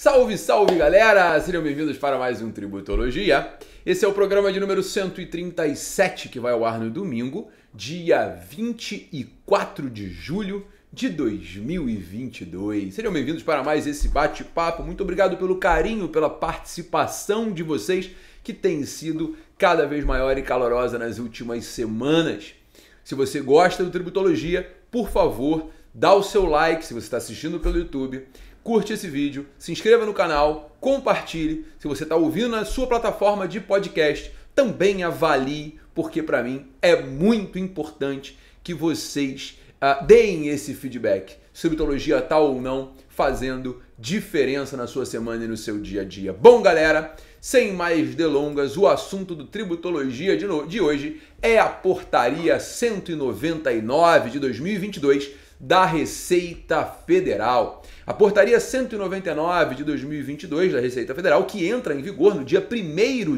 Salve, salve galera! Sejam bem-vindos para mais um Tributologia. Esse é o programa de número 137 que vai ao ar no domingo, dia 24 de julho de 2022. Sejam bem-vindos para mais esse bate-papo. Muito obrigado pelo carinho, pela participação de vocês que tem sido cada vez maior e calorosa nas últimas semanas. Se você gosta do Tributologia, por favor, dá o seu like se você está assistindo pelo YouTube curte esse vídeo, se inscreva no canal, compartilhe. Se você está ouvindo na sua plataforma de podcast, também avalie, porque para mim é muito importante que vocês uh, deem esse feedback se a mitologia está ou não fazendo diferença na sua semana e no seu dia a dia. Bom, galera, sem mais delongas, o assunto do Tributologia de, de hoje é a Portaria 199 de 2022 da Receita Federal. A Portaria 199 de 2022 da Receita Federal, que entra em vigor no dia 1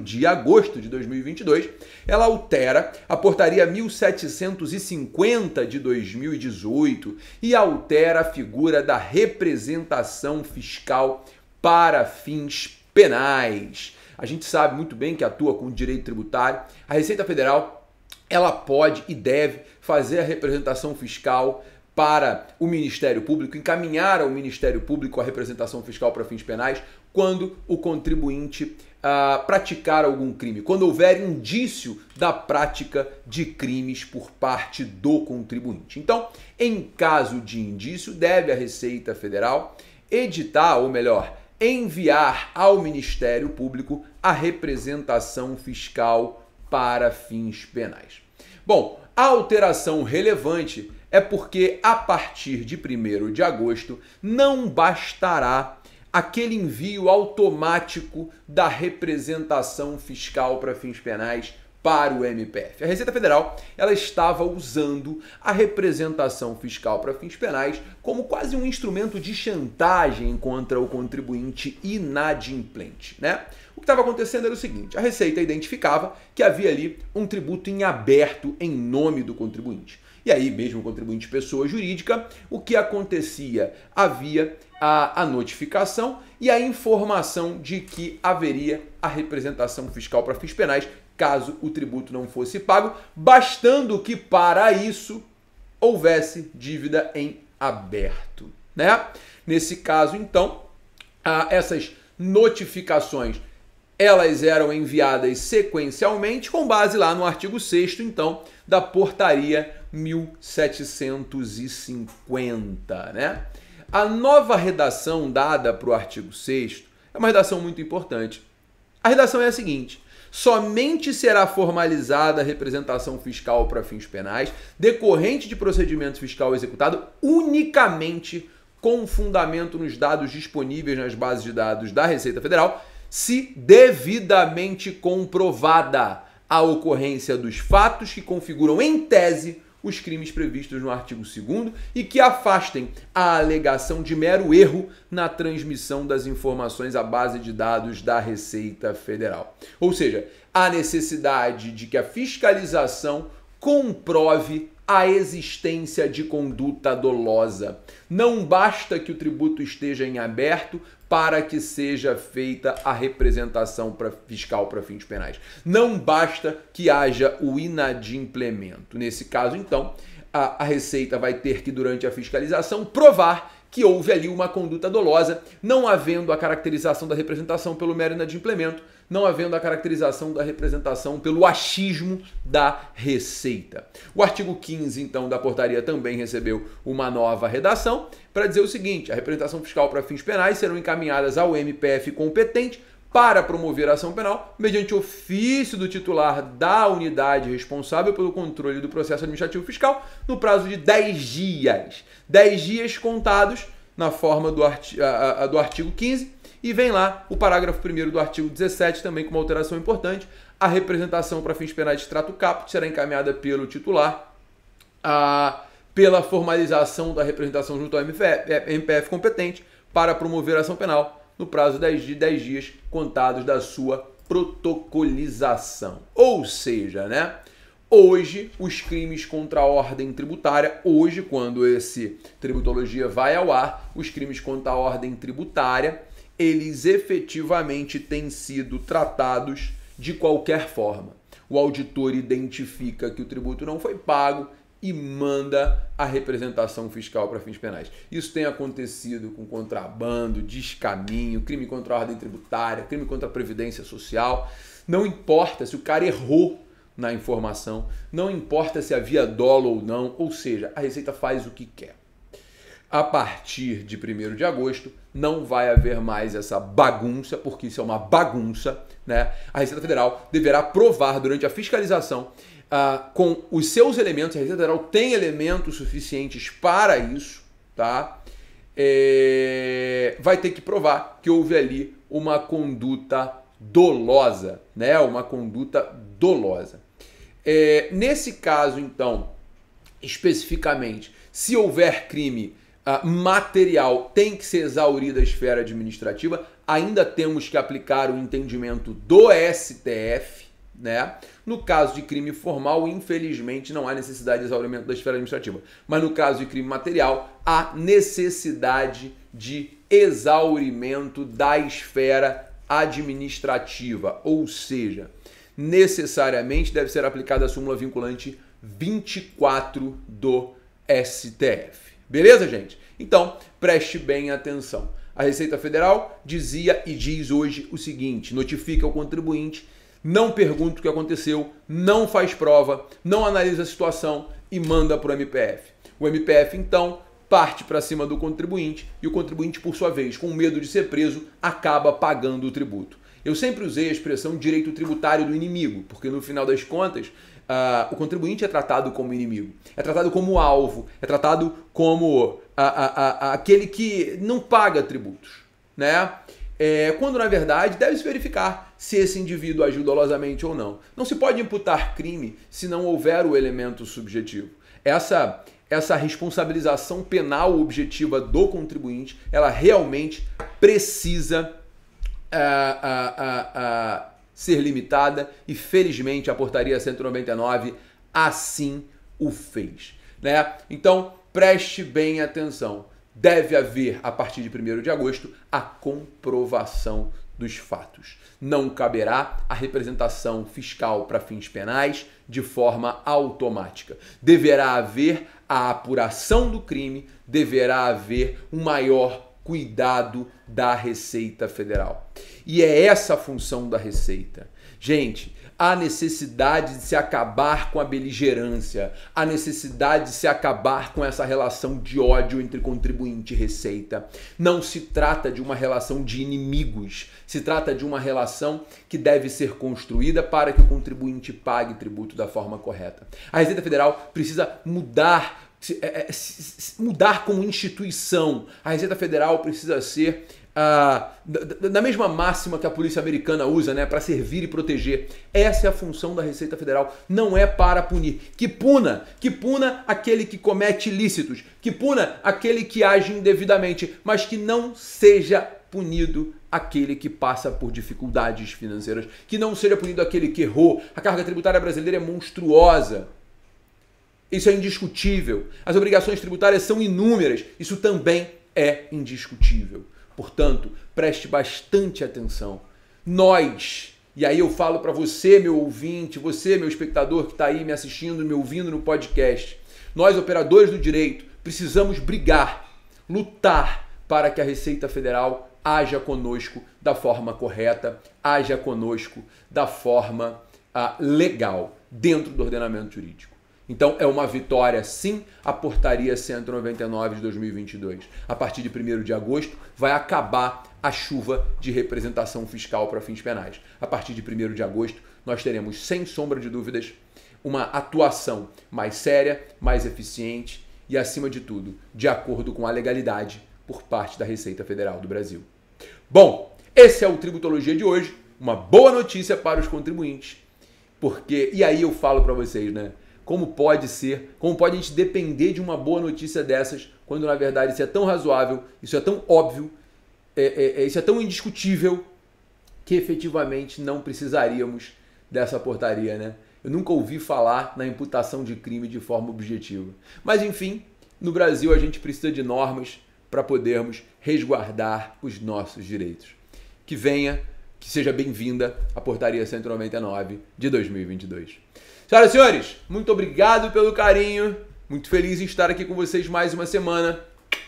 de agosto de 2022, ela altera a Portaria 1750 de 2018 e altera a figura da representação fiscal para fins penais. A gente sabe muito bem que atua com direito tributário. A Receita Federal ela pode e deve fazer a representação fiscal para o Ministério Público, encaminhar ao Ministério Público a representação fiscal para fins penais quando o contribuinte ah, praticar algum crime, quando houver indício da prática de crimes por parte do contribuinte. Então, em caso de indício, deve a Receita Federal editar, ou melhor, enviar ao Ministério Público a representação fiscal para fins penais. Bom, a alteração relevante é porque a partir de 1 de agosto não bastará aquele envio automático da representação fiscal para fins penais para o MPF. A Receita Federal, ela estava usando a representação fiscal para fins penais como quase um instrumento de chantagem contra o contribuinte inadimplente, né? O que estava acontecendo era o seguinte: a Receita identificava que havia ali um tributo em aberto em nome do contribuinte. E aí, mesmo contribuinte pessoa jurídica, o que acontecia? Havia a, a notificação e a informação de que haveria a representação fiscal para fins penais caso o tributo não fosse pago, bastando que para isso houvesse dívida em aberto, né? Nesse caso, então, essas notificações elas eram enviadas sequencialmente com base lá no artigo 6 então, da portaria 1750, né? A nova redação dada para o artigo 6 é uma redação muito importante. A redação é a seguinte: somente será formalizada a representação fiscal para fins penais decorrente de procedimento fiscal executado unicamente com fundamento nos dados disponíveis nas bases de dados da Receita Federal se devidamente comprovada a ocorrência dos fatos que configuram em tese os crimes previstos no artigo 2 e que afastem a alegação de mero erro na transmissão das informações à base de dados da Receita Federal. Ou seja, a necessidade de que a fiscalização comprove a existência de conduta dolosa. Não basta que o tributo esteja em aberto para que seja feita a representação pra fiscal para fins penais. Não basta que haja o inadimplemento. Nesse caso, então, a, a Receita vai ter que, durante a fiscalização, provar que houve ali uma conduta dolosa, não havendo a caracterização da representação pelo mero inadimplemento, não havendo a caracterização da representação pelo achismo da receita. O artigo 15, então, da portaria também recebeu uma nova redação para dizer o seguinte: a representação fiscal para fins penais serão encaminhadas ao MPF competente para promover a ação penal mediante ofício do titular da unidade responsável pelo controle do processo administrativo fiscal no prazo de 10 dias. 10 dias contados na forma do, arti a, a, do artigo 15 e vem lá o parágrafo 1 do artigo 17 também com uma alteração importante. A representação para fins penais de extrato caput será encaminhada pelo titular a, pela formalização da representação junto ao MPF, MPF competente para promover a ação penal no prazo de 10 dias contados da sua protocolização. Ou seja, né? Hoje, os crimes contra a ordem tributária, hoje, quando esse tributologia vai ao ar, os crimes contra a ordem tributária, eles efetivamente têm sido tratados de qualquer forma. O auditor identifica que o tributo não foi pago, e manda a representação fiscal para fins penais. Isso tem acontecido com contrabando, descaminho, crime contra a ordem tributária, crime contra a previdência social. Não importa se o cara errou na informação, não importa se havia dolo ou não, ou seja, a Receita faz o que quer. A partir de 1 de agosto, não vai haver mais essa bagunça, porque isso é uma bagunça, né? A Receita Federal deverá provar durante a fiscalização ah, com os seus elementos, a Receita Federal tem elementos suficientes para isso, tá? É, vai ter que provar que houve ali uma conduta dolosa, né? Uma conduta dolosa. É, nesse caso, então, especificamente, se houver crime ah, material, tem que ser exaurida a esfera administrativa. Ainda temos que aplicar o entendimento do STF, né? No caso de crime formal, infelizmente, não há necessidade de exaurimento da esfera administrativa. Mas no caso de crime material, há necessidade de exaurimento da esfera administrativa. Ou seja, necessariamente deve ser aplicada a súmula vinculante 24 do STF. Beleza, gente? Então, preste bem atenção. A Receita Federal dizia e diz hoje o seguinte: notifica o contribuinte não pergunta o que aconteceu, não faz prova, não analisa a situação e manda para o MPF. O MPF, então, parte para cima do contribuinte e o contribuinte, por sua vez, com medo de ser preso, acaba pagando o tributo. Eu sempre usei a expressão direito tributário do inimigo, porque no final das contas, uh, o contribuinte é tratado como inimigo, é tratado como alvo, é tratado como a, ah, a, ah, a, aquele que não paga tributos. Né? é, quando na verdade deve-se verificar se esse indivíduo agiu dolosamente ou não. Não se pode imputar crime se não houver o elemento subjetivo. Essa, essa responsabilização penal objetiva do contribuinte, ela realmente precisa uh, uh, uh, ser limitada e felizmente a portaria 199 assim o fez. Né? Então preste bem atenção deve haver, a partir de 1 de agosto, a comprovação dos fatos. Não caberá a representação fiscal para fins penais de forma automática. Deverá haver a apuração do crime, deverá haver um maior cuidado da Receita Federal. E é essa a função da Receita. Gente, há necessidade de se acabar com a beligerância, há necessidade de se acabar com essa relação de ódio entre contribuinte e receita. Não se trata de uma relação de inimigos, se trata de uma relação que deve ser construída para que o contribuinte pague tributo da forma correta. A Receita Federal precisa mudar se, é, é se, mudar como instituição. A Receita Federal precisa ser ah, da, mesma máxima que a polícia americana usa, né, para servir e proteger. Essa é a função da Receita Federal, não é para punir. Que puna, que puna aquele que comete ilícitos, que puna aquele que age indevidamente, mas que não seja punido aquele que passa por dificuldades financeiras, que não seja punido aquele que errou. A carga tributária brasileira é monstruosa. Isso é indiscutível. As obrigações tributárias são inúmeras. Isso também é indiscutível. Portanto, preste bastante atenção. Nós, e aí eu falo para você, meu ouvinte, você, meu espectador que está aí me assistindo, me ouvindo no podcast, nós, operadores do direito, precisamos brigar, lutar para que a Receita Federal haja conosco da forma correta, haja conosco da forma ah, legal, dentro do ordenamento jurídico. Então é uma vitória sim a portaria 199 de 2022. A partir de 1 de agosto vai acabar a chuva de representação fiscal para fins penais. A partir de 1 de agosto nós teremos sem sombra de dúvidas uma atuação mais séria, mais eficiente e acima de tudo, de acordo com a legalidade por parte da Receita Federal do Brasil. Bom, esse é o Tributologia de hoje, uma boa notícia para os contribuintes, porque e aí eu falo para vocês, né? como pode ser, como pode a gente depender de uma boa notícia dessas, quando na verdade isso é tão razoável, isso é tão óbvio, é, é, é, isso é tão indiscutível, que efetivamente não precisaríamos dessa portaria, né? Eu nunca ouvi falar na imputação de crime de forma objetiva. Mas enfim, no Brasil a gente precisa de normas para podermos resguardar os nossos direitos. Que venha que seja bem-vinda à Portaria 199 de 2022. Senhoras e senhores, muito obrigado pelo carinho. Muito feliz em estar aqui com vocês mais uma semana.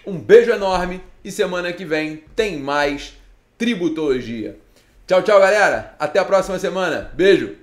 Um beijo enorme e semana que vem tem mais Tributologia. Tchau, tchau, galera. Até a próxima semana. Beijo.